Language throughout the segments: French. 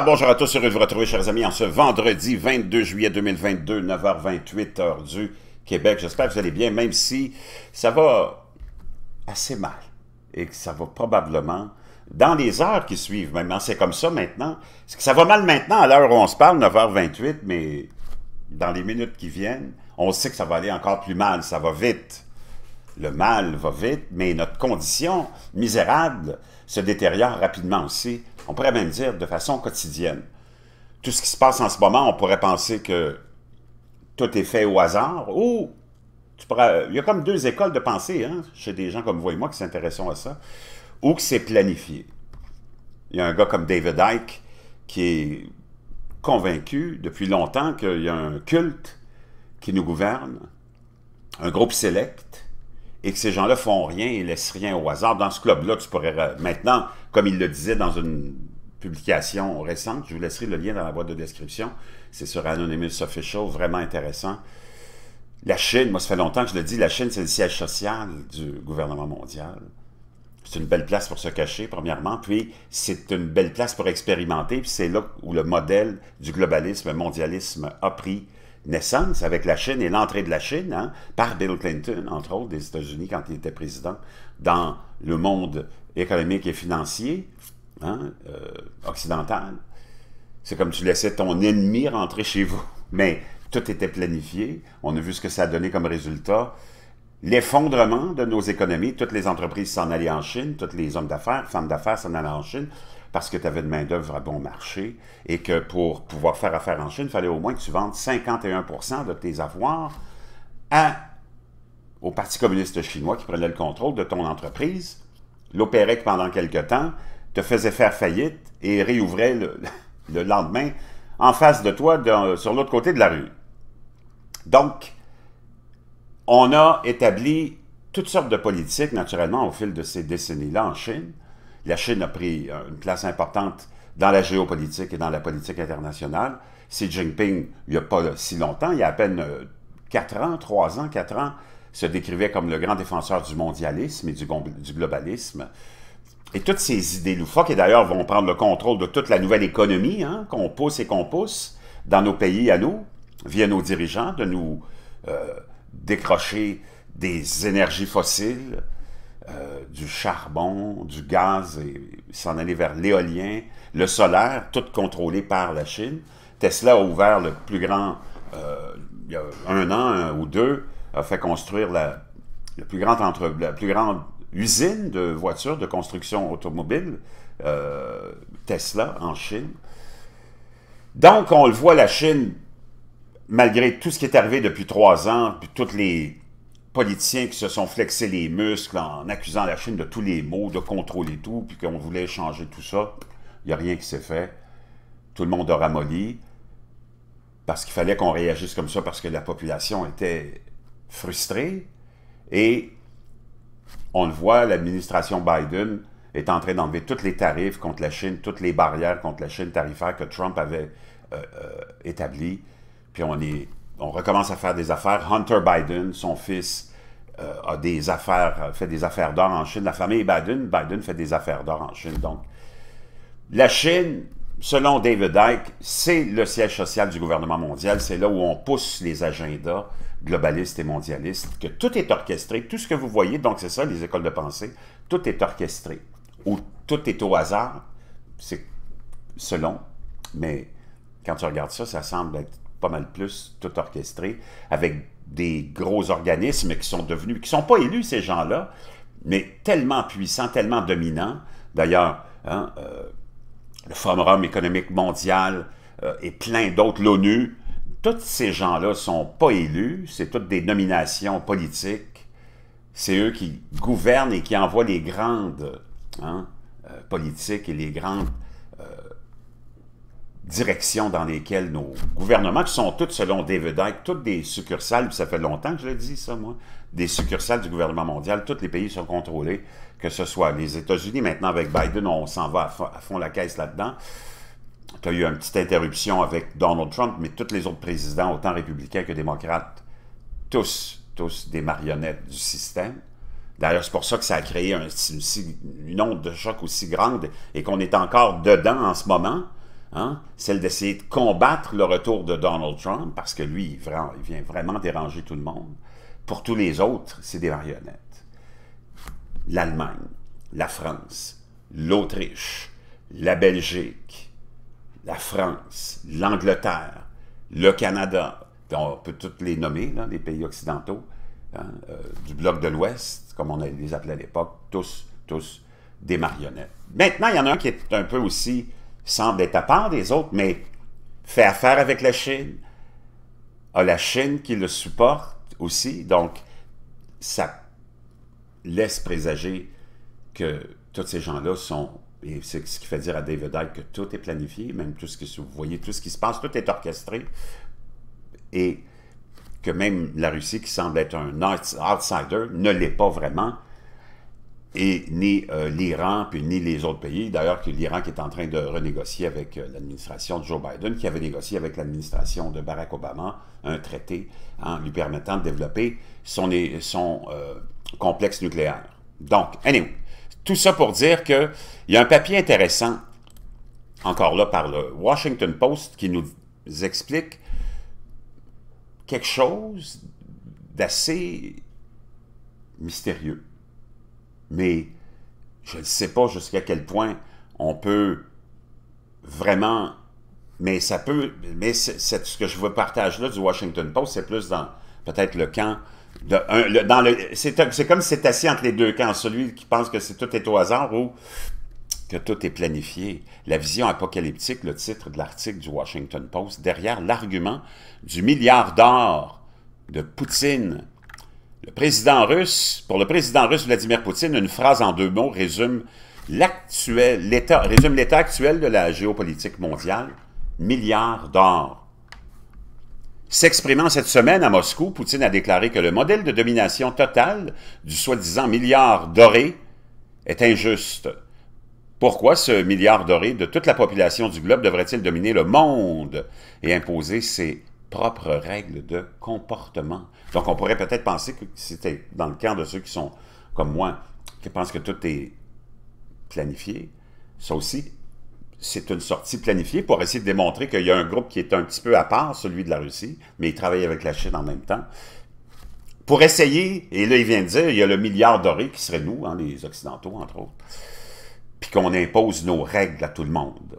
bonjour à tous, heureux de vous retrouver, chers amis, en ce vendredi 22 juillet 2022, 9h28, heure du Québec. J'espère que vous allez bien, même si ça va assez mal et que ça va probablement, dans les heures qui suivent, maintenant c'est comme ça maintenant, ça va mal maintenant à l'heure où on se parle, 9h28, mais dans les minutes qui viennent, on sait que ça va aller encore plus mal, ça va vite. Le mal va vite, mais notre condition misérable se détériore rapidement aussi on pourrait même dire de façon quotidienne. Tout ce qui se passe en ce moment, on pourrait penser que tout est fait au hasard ou tu pourrais, il y a comme deux écoles de pensée hein, chez des gens comme vous et moi qui s'intéressent à ça ou que c'est planifié. Il y a un gars comme David Icke qui est convaincu depuis longtemps qu'il y a un culte qui nous gouverne, un groupe sélect, et que ces gens-là font rien et laissent rien au hasard. Dans ce club-là, tu pourrais euh, maintenant comme il le disait dans une publication récente, je vous laisserai le lien dans la boîte de description, c'est sur Anonymous Official, vraiment intéressant. La Chine, moi ça fait longtemps que je le dis, la Chine c'est le siège social du gouvernement mondial. C'est une belle place pour se cacher, premièrement, puis c'est une belle place pour expérimenter, puis c'est là où le modèle du globalisme, mondialisme a pris naissance avec la Chine et l'entrée de la Chine hein, par Bill Clinton, entre autres, des États-Unis quand il était président, dans le monde économique et financier hein, euh, occidental, c'est comme tu laissais ton ennemi rentrer chez vous. Mais tout était planifié. On a vu ce que ça a donné comme résultat. L'effondrement de nos économies, toutes les entreprises s'en allaient en Chine, tous les hommes d'affaires, femmes d'affaires s'en allaient en Chine parce que tu avais de main-d'œuvre à bon marché et que pour pouvoir faire affaire en Chine, il fallait au moins que tu vendes 51 de tes avoirs à, au Parti communiste chinois qui prenait le contrôle de ton entreprise l'opérec pendant quelque temps, te faisait faire faillite et réouvrait le, lendemain en face de toi, sur l'autre côté de la rue. Donc, on a établi toutes sortes de politiques, naturellement, au fil de ces décennies-là en Chine. La Chine a pris euh, une place importante dans la géopolitique et dans la politique internationale. Xi Jinping, il n'y a pas si longtemps, il y a à peine euh, quatre ans, trois ans, quatre ans, se décrivait comme le grand défenseur du mondialisme et du, globalisme. Et toutes ces idées loufoques, et d'ailleurs vont prendre le contrôle de toute la nouvelle économie hein, qu'on pousse et qu'on pousse dans nos pays à nous, via nos dirigeants, de nous euh, décrocher des énergies fossiles, euh, du charbon, du gaz, et s'en aller vers l'éolien, le solaire, tout contrôlé par la Chine. Tesla a ouvert le plus grand, euh, il y a un an ou deux, a fait construire la, plus grande entre, la plus grande usine de voitures de construction automobile, euh, Tesla, en Chine. Donc, on le voit, la Chine, malgré tout ce qui est arrivé depuis trois ans, puis tous les politiciens qui se sont flexés les muscles en accusant la Chine de tous les maux, de contrôler tout, puis qu'on voulait changer tout ça, il n'y a rien qui s'est fait. Tout le monde a ramolli, parce qu'il fallait qu'on réagisse comme ça, parce que la population était frustré et on le voit, l'administration Biden est en train d'enlever tous les tarifs contre la Chine, toutes les barrières contre la Chine tarifaires que Trump avait euh, euh, établies. Puis on, est, on recommence à faire des affaires. Hunter Biden, son fils, euh, a des affaires, fait des affaires d'or en Chine. La famille Biden, Biden fait des affaires d'or en Chine. Donc, la Chine, selon David Icke, c'est le siège social du gouvernement mondial. C'est là où on pousse les agendas globalistes et mondialistes, que tout est orchestré. Tout ce que vous voyez, donc c'est ça, les écoles de pensée, tout est orchestré. Ou tout est au hasard, c'est selon, mais quand tu regardes ça, ça semble être pas mal plus tout orchestré, avec des gros organismes qui sont devenus, qui sont pas élus, ces gens-là, mais tellement puissants, tellement dominants. D'ailleurs, hein, euh, le Forum économique mondial euh, et plein d'autres, l'ONU, tous ces gens-là ne sont pas élus, c'est toutes des nominations politiques, c'est eux qui gouvernent et qui envoient les grandes hein, euh, politiques et les grandes euh, directions dans lesquelles nos gouvernements, qui sont toutes selon des vedettes, toutes des succursales, ça fait longtemps que je le dis ça, moi, des succursales du gouvernement mondial. Tous les pays sont contrôlés, que ce soit les États-Unis. Maintenant, avec Biden, on s'en va à fond, la caisse là-dedans. Tu as eu une petite interruption avec Donald Trump, mais tous les autres présidents, autant républicains que démocrates, tous, tous des marionnettes du système. D'ailleurs, c'est pour ça que ça a créé un, une, onde de choc aussi grande et qu'on est encore dedans en ce moment, hein? celle d'essayer de combattre le retour de Donald Trump, parce que lui, il, vient vraiment déranger tout le monde. Pour tous les autres, c'est des marionnettes. L'Allemagne, la France, l'Autriche, la Belgique, la France, l'Angleterre, le Canada, on peut toutes les nommer, les pays occidentaux, hein, euh, du bloc de l'Ouest, comme on les appelait à l'époque, tous, tous des marionnettes. Maintenant, il y en a un qui est un peu aussi, semble être à part des autres, mais fait affaire avec la Chine, a la Chine qui le supporte, aussi. Donc, ça laisse présager que tous ces gens-là sont et c'est ce qui fait dire à David Icke que tout est planifié, même tout ce que vous voyez, tout ce qui se passe, tout est orchestré. Et que même la Russie, qui semble être un outsider, ne l'est pas vraiment et ni euh, l'Iran, puis ni les autres pays. D'ailleurs, l'Iran qui est en train de renégocier avec euh, l'administration de Joe Biden, qui avait négocié avec l'administration de Barack Obama un traité en hein, lui permettant de développer son, euh, complexe nucléaire. Donc, anyway, tout ça pour dire qu'il y a un papier intéressant, encore là par le Washington Post, qui nous explique quelque chose d'assez mystérieux mais je ne sais pas jusqu'à quel point on peut vraiment... Mais ça peut... Mais c'est ce que je veux partager là du Washington Post, c'est plus dans peut-être le camp... De, dans le, c'est comme si c'est assis entre les deux camps, celui qui pense que tout est au hasard ou que tout est planifié. La vision apocalyptique, le titre de l'article du Washington Post, derrière l'argument du milliard d'or de Poutine le président russe, pour le président russe Vladimir Poutine, une phrase en deux mots résume l'état, l'état actuel de la géopolitique mondiale, milliards d'or. S'exprimant cette semaine à Moscou, Poutine a déclaré que le modèle de domination totale du soi-disant milliard doré est injuste. Pourquoi ce milliard doré de toute la population du globe devrait-il dominer le monde et imposer ses propres règles de comportement. Donc, on pourrait peut-être penser que c'était dans le camp de ceux qui sont comme moi, qui pensent que tout est planifié. Ça aussi, c'est une sortie planifiée pour essayer de démontrer qu'il y a un groupe qui est un petit peu à part, celui de la Russie, mais il travaille avec la Chine en même temps. Pour essayer, et là, il vient de dire, il y a le milliard doré qui serait nous, hein, les Occidentaux, entre autres, puis qu'on impose nos règles à tout le monde.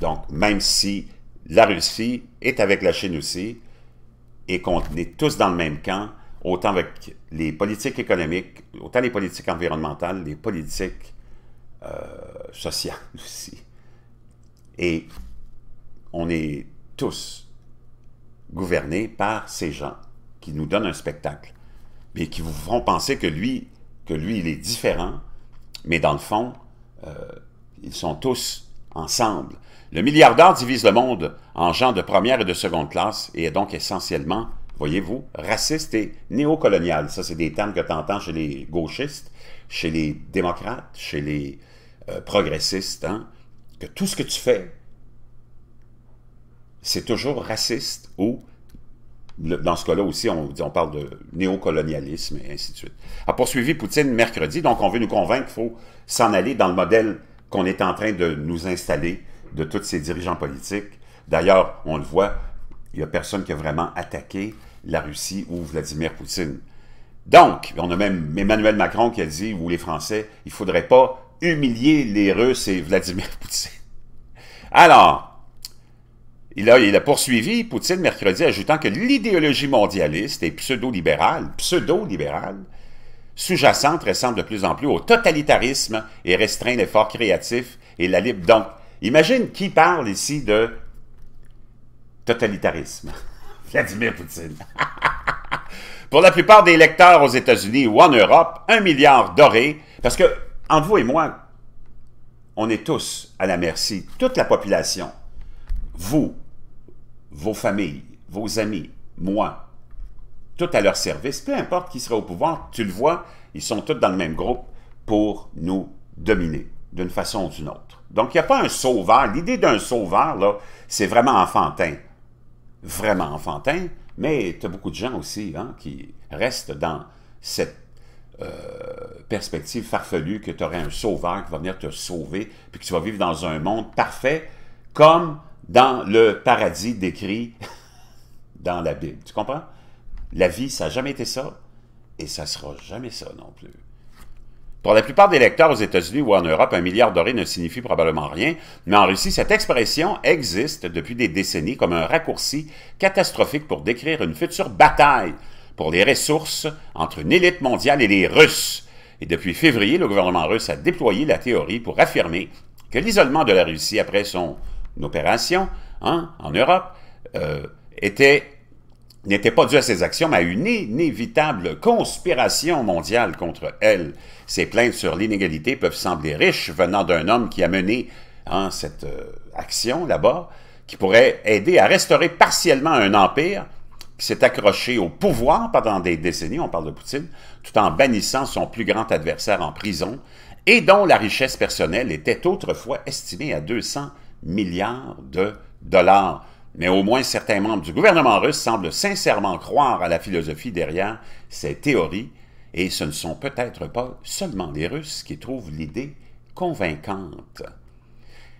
donc, même si la Russie est avec la Chine aussi et qu'on est tous dans le même camp, autant avec les politiques économiques, autant les politiques environnementales, les politiques euh, sociales aussi. Et on est tous gouvernés par ces gens qui nous donnent un spectacle, mais qui vous font penser que lui, que lui, il est différent, mais dans le fond, euh, ils sont tous ensemble. Le milliardaire divise le monde en gens de première et de seconde classe et est donc essentiellement, voyez-vous, raciste et néocolonial. Ça, c'est des termes que tu entends chez les gauchistes, chez les démocrates, chez les euh, progressistes, hein, que tout ce que tu fais, c'est toujours raciste ou, dans ce cas-là aussi, on, on parle de néocolonialisme et ainsi de suite. A poursuivi Poutine mercredi, donc on veut nous convaincre qu'il faut s'en aller dans le modèle qu'on est en train de nous installer de tous ces dirigeants politiques. D'ailleurs, on le voit, il n'y a personne qui a vraiment attaqué la Russie ou Vladimir Poutine. Donc, on a même Emmanuel Macron qui a dit, ou les Français, il ne faudrait pas humilier les Russes et Vladimir Poutine. Alors, il a, il a poursuivi Poutine mercredi, ajoutant que l'idéologie mondialiste et pseudo-libérale, pseudo-libérale, sous-jacente ressemble de plus en plus au totalitarisme et restreint l'effort créatif et la libre. Donc, Imagine qui parle ici de totalitarisme. Vladimir Poutine. Pour la plupart des lecteurs aux États-Unis ou en Europe, un milliard doré, parce que, entre vous et moi, on est tous à la merci, toute la population, vous, vos familles, vos amis, moi, tout à leur service, peu importe qui sera au pouvoir, tu le vois, ils sont tous dans le même groupe pour nous dominer d'une façon ou d'une autre. Donc, il n'y a pas un sauveur. L'idée d'un sauveur, là, c'est vraiment enfantin. Vraiment enfantin, mais tu as beaucoup de gens aussi hein, qui restent dans cette euh, perspective farfelue que tu aurais un sauveur qui va venir te sauver, puis que tu vas vivre dans un monde parfait, comme dans le paradis décrit dans la Bible. Tu comprends? La vie, ça n'a jamais été ça, et ça ne sera jamais ça non plus. Pour la plupart des lecteurs aux États-Unis ou en Europe, un milliard doré ne signifie probablement rien, mais en Russie, cette expression existe depuis des décennies comme un raccourci catastrophique pour décrire une future bataille pour les ressources entre une élite mondiale et les Russes. Et depuis février, le gouvernement russe a déployé la théorie pour affirmer que l'isolement de la Russie après son opération hein, en Europe euh, était n'était pas dû à ses actions, mais à une inévitable conspiration mondiale contre elle. Ses plaintes sur l'inégalité peuvent sembler riches venant d'un homme qui a mené hein, cette euh, action là-bas, qui pourrait aider à restaurer partiellement un empire qui s'est accroché au pouvoir pendant des décennies, on parle de Poutine, tout en bannissant son plus grand adversaire en prison, et dont la richesse personnelle était autrefois estimée à 200 milliards de dollars mais au moins certains membres du gouvernement russe semblent sincèrement croire à la philosophie derrière ces théories, et ce ne sont peut-être pas seulement les Russes qui trouvent l'idée convaincante.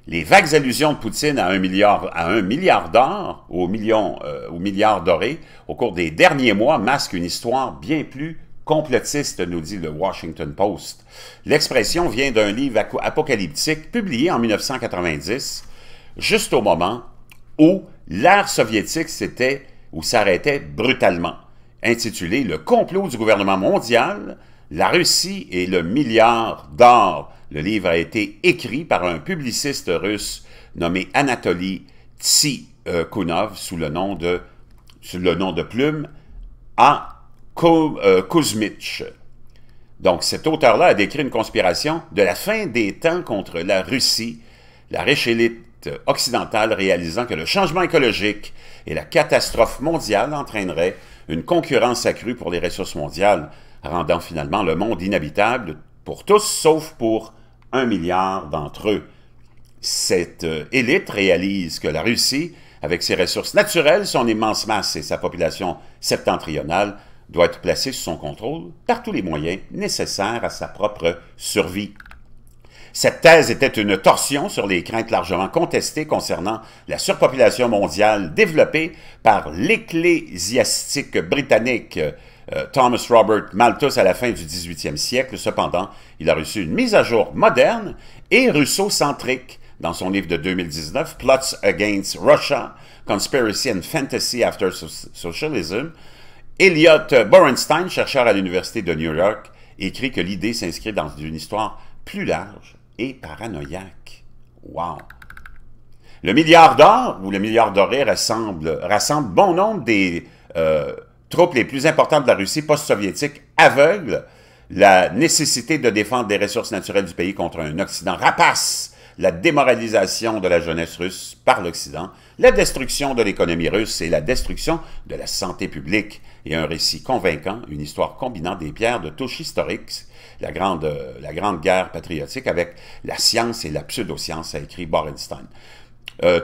Les vagues allusions de Poutine à un milliard, à un milliard d'or, au millions euh, au milliard doré, au cours des derniers mois, masquent une histoire bien plus complotiste, nous dit le Washington Post. L'expression vient d'un livre apocalyptique publié en 1990, juste au moment où l'art soviétique s'était ou s'arrêtait brutalement. Intitulé Le complot du gouvernement mondial, la Russie et le milliard d'or. Le livre a été écrit par un publiciste russe nommé Anatoly Tsikunov sous le nom de, le nom de plume A. Euh, Kuzmich. Donc cet auteur-là a décrit une conspiration de la fin des temps contre la Russie, la riche occidentale réalisant que le changement écologique et la catastrophe mondiale entraîneraient une concurrence accrue pour les ressources mondiales, rendant finalement le monde inhabitable pour tous, sauf pour un milliard d'entre eux. Cette euh, élite réalise que la Russie, avec ses ressources naturelles, son immense masse et sa population septentrionale, doit être placée sous son contrôle par tous les moyens nécessaires à sa propre survie. Cette thèse était une torsion sur les craintes largement contestées concernant la surpopulation mondiale développée par l'ecclésiastique britannique euh, Thomas Robert Malthus à la fin du 18e siècle. Cependant, il a reçu une mise à jour moderne et russo-centrique dans son livre de 2019, Plots Against Russia, Conspiracy and Fantasy After Socialism. Elliot Borenstein, chercheur à l'Université de New York, écrit que l'idée s'inscrit dans une histoire plus large et paranoïaque. Wow! Le milliard d'or ou le milliard doré rassemble, bon nombre des euh, troupes les plus importantes de la Russie post-soviétique aveugle la nécessité de défendre des ressources naturelles du pays contre un Occident rapace, la démoralisation de la jeunesse russe par l'Occident, la destruction de l'économie russe et la destruction de la santé publique, et un récit convaincant, une histoire combinant des pierres de touche historiques la grande, euh, la grande guerre patriotique avec la science et la pseudo-science, a écrit Borenstein. Euh,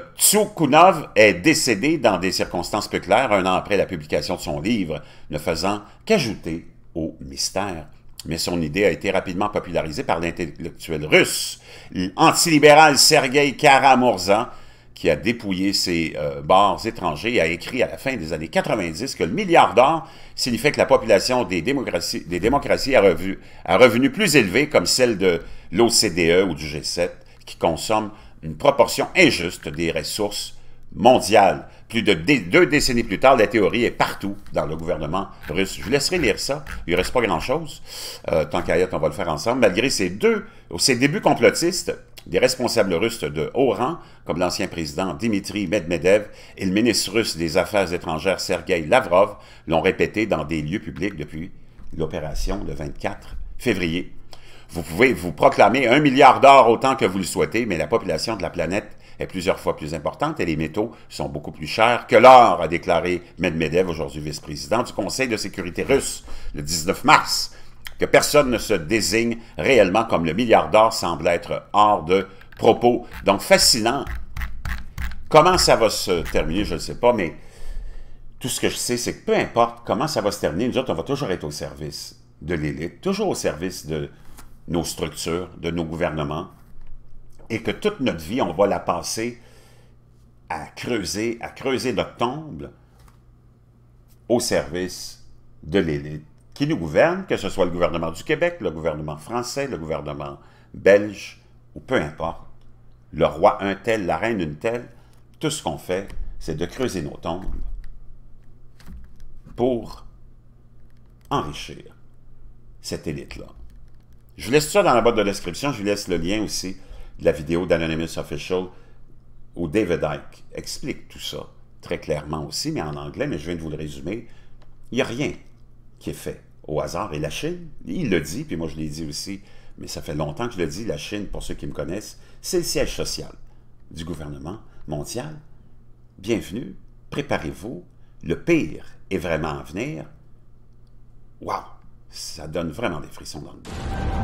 est décédé dans des circonstances peu claires un an après la publication de son livre, ne faisant qu'ajouter au mystère. Mais son idée a été rapidement popularisée par l'intellectuel russe, anti-libéral Sergei Karamurza, qui a dépouillé ses euh, bars étrangers et a écrit à la fin des années 90 que le milliard d'or signifiait que la population des démocraties, des démocraties a, revu, a revenu plus élevé comme celle de l'OCDE ou du G7 qui consomme une proportion injuste des ressources mondiales. Plus de deux décennies plus tard, la théorie est partout dans le gouvernement russe. Je vous laisserai lire ça. Il ne reste pas grand-chose. Euh, tant qu'à on va le faire ensemble. Malgré ces deux, ces débuts complotistes, des responsables russes de haut rang, comme l'ancien président Dimitri Medvedev et le ministre russe des Affaires étrangères Sergei Lavrov, l'ont répété dans des lieux publics depuis l'opération le 24 février. Vous pouvez vous proclamer un milliard d'or autant que vous le souhaitez, mais la population de la planète est plusieurs fois plus importante et les métaux sont beaucoup plus chers que l'or, a déclaré Medvedev, aujourd'hui vice-président du Conseil de sécurité russe, le 19 mars que personne ne se désigne réellement comme le milliardaire semble être hors de propos. Donc, fascinant. Comment ça va se terminer, je ne sais pas, mais tout ce que je sais, c'est que peu importe comment ça va se terminer, nous autres, on va toujours être au service de l'élite, toujours au service de nos structures, de nos gouvernements, et que toute notre vie, on va la passer à creuser, à creuser notre tombe au service de l'élite qui nous gouvernent, que ce soit le gouvernement du Québec, le gouvernement français, le gouvernement belge, ou peu importe, le roi un tel, la reine une telle, tout ce qu'on fait, c'est de creuser nos tombes pour enrichir cette élite-là. Je vous laisse ça dans la boîte de description, je vous laisse le lien aussi de la vidéo d'Anonymous Official où David Icke explique tout ça très clairement aussi, mais en anglais, mais je viens de vous le résumer. Il n'y a rien qui est fait au hasard. Et la Chine, il le dit, puis moi je l'ai dit aussi, mais ça fait longtemps que je le dis, la Chine, pour ceux qui me connaissent, c'est le siège social du gouvernement mondial. Bienvenue, préparez-vous, le pire est vraiment à venir. Waouh, ça donne vraiment des frissons dans le dos.